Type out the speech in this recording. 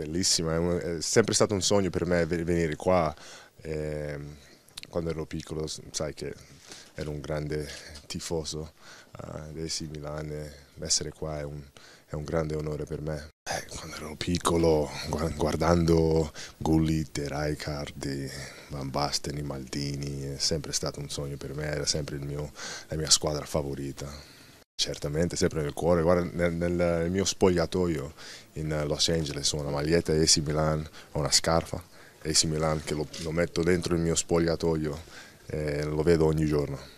Bellissima, è, un, è, sempre stato un sogno per me venire qua. Eh, quando ero piccolo, sai che ero un grande tifoso uh, dei AC Milan e essere qua è un, è un grande onore per me. Eh, quando ero piccolo, guardando Gullit, Rijkaard, Van Basten, i Maldini, è sempre stato un sogno per me, era sempre mio, la mia squadra favorita. Certamente, sempre nel cuore, guarda, nel, nel, mio spogliatoio in Los Angeles ho una maglietta AC Milan, ho una scarpa AC Milan che lo, lo metto dentro il mio spogliatoio e lo vedo ogni giorno.